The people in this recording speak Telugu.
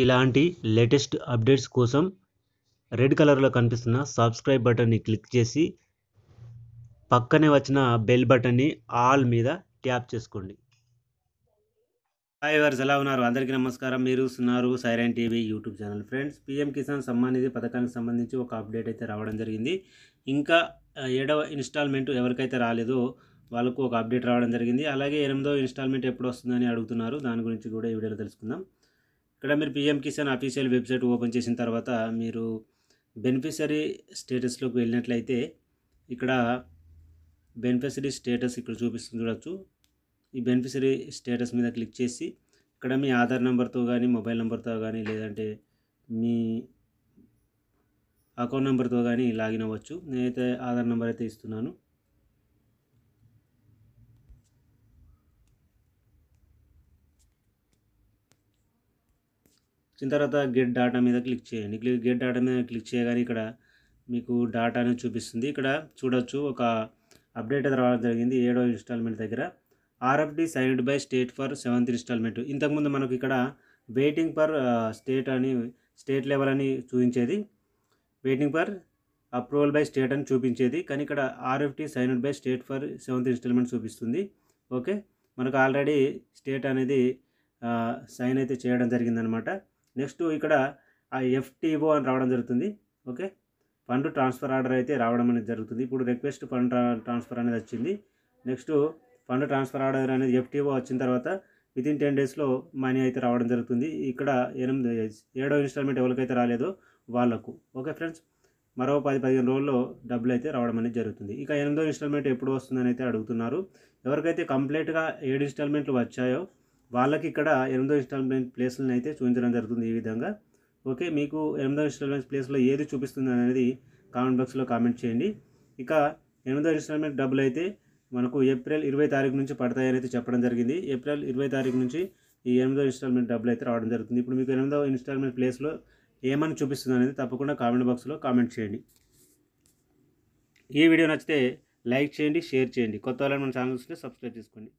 ఇలాంటి లేటెస్ట్ అప్డేట్స్ కోసం రెడ్ కలర్లో కనిపిస్తున్న సబ్స్క్రైబ్ బటన్ని క్లిక్ చేసి పక్కనే వచ్చిన బెల్ బటన్ని ఆల్ మీద ట్యాప్ చేసుకోండి హాయ్ వర్స్ ఎలా ఉన్నారు అందరికీ నమస్కారం మీరు చూస్తున్నారు siren TV YouTube channel friends PM Kisan Samman Nidhi పథకానికి సంబంధించి ఒక అప్డేట్ అయితే రావడం జరిగింది ఇంకా ఏడవ ఇన్స్టాల్మెంట్ ఎవరికైతే రాలేదో వాళ్ళకు ఒక అప్డేట్ రావడం జరిగింది అలాగే ఎనిమిదో ఇన్స్టాల్మెంట్ ఎప్పుడు వస్తుందని అడుగుతున్నారు దాని గురించి కూడా ఈ వీడియోలో తెలుసుకుందాం ఇక్కడ మీరు PM Kisan official website open చేసిన తర్వాత మీరు బెనిఫిషరీ స్టేటస్లోకి వెళ్ళినట్లయితే ఇక్కడ బెనిఫిషరీ స్టేటస్ ఇక్కడ చూపిస్తుంది చూడవచ్చు ఈ బెనిఫిషరీ స్టేటస్ మీద క్లిక్ చేసి ఇక్కడ మీ ఆధార్ నెంబర్తో కానీ మొబైల్ నెంబర్తో కానీ లేదంటే మీ అకౌంట్ నెంబర్తో కానీ లాగిన్ అవ్వచ్చు నేనైతే ఆధార్ నెంబర్ అయితే ఇస్తున్నాను వచ్చిన తర్వాత గెట్ డాటా మీద క్లిక్ చేయండి క్లిక్ గెట్ డాటా మీద క్లిక్ చేయగానే ఇక్కడ మీకు డాటా అనేది చూపిస్తుంది ఇక్కడ చూడొచ్చు ఒక అప్డేట్ రావడం జరిగింది ఏడో ఇన్స్టాల్మెంట్ దగ్గర RFD signed by state for seventh installment ఇంతకుముందు మనకు ఇక్కడ వెయిటింగ్ ఫర్ స్టేట్ అని స్టేట్ లెవెల్ అని చూపించేది waiting for approval by state అని చూపించేది కానీ ఇక్కడ RFT signed by state for seventh installment చూపిస్తుంది ఓకే మనకు ఆల్రెడీ స్టేట్ అనేది సైన్ అయితే చేయడం జరిగిందనమాట నెక్స్ట్ ఇక్కడ ఆ ఎఫ్టీఓ అని రావడం జరుగుతుంది ఓకే ఫండ్ ట్రాన్స్ఫర్ ఆర్డర్ అయితే రావడం అనేది జరుగుతుంది ఇప్పుడు రిక్వెస్ట్ ఫండ్ ట్రాన్స్ఫర్ అనేది వచ్చింది నెక్స్ట్ ఫండ్ ట్రాన్స్ఫర్ ఆర్డర్ అనేది ఎఫ్టీఓ వచ్చిన తర్వాత వితిన్ టెన్ డేస్లో మనీ అయితే రావడం జరుగుతుంది ఇక్కడ ఎనిమిది ఏడో ఇన్స్టాల్మెంట్ ఎవరికైతే రాలేదో వాళ్ళకు ఓకే ఫ్రెండ్స్ మరో పది పదిహేను రోజుల్లో డబ్బులు అయితే రావడం అనేది జరుగుతుంది ఇక ఎనిమిదో ఇన్స్టాల్మెంట్ ఎప్పుడు వస్తుందని అయితే అడుగుతున్నారు ఎవరికైతే కంప్లీట్గా ఏడు ఇన్స్టాల్మెంట్లు వచ్చాయో వాళ్ళకి ఇక్కడ ఎనిమిదో ఇన్స్టాల్మెంట్ ప్లేస్లను అయితే చూపించడం జరుగుతుంది ఈ విధంగా ఓకే మీకు ఎనిమిదో ఇన్స్టాల్మెంట్ ప్లేస్లో ఏది చూపిస్తుంది అనేది కామెంట్ బాక్స్లో కామెంట్ చేయండి ఇక ఎనిమిదో ఇన్స్టాల్మెంట్ డబ్బులు అయితే మనకు ఏప్రిల్ ఇరవై తారీఖు నుంచి పడతాయని అయితే చెప్పడం జరిగింది ఏప్రిల్ ఇరవై తారీఖు నుంచి ఈ ఎనిమిదో ఇన్స్టాల్మెంట్ డబ్బులు అయితే రావడం జరుగుతుంది ఇప్పుడు మీకు ఎనిమిదో ఇన్స్టాల్మెంట్ ప్లేస్లో ఏమని చూపిస్తుంది అనేది తప్పకుండా కామెంట్ బాక్స్లో కామెంట్ చేయండి ఈ వీడియో నచ్చితే లైక్ చేయండి షేర్ చేయండి కొత్త వాళ్ళని మన ఛానల్ సబ్స్క్రైబ్ చేసుకోండి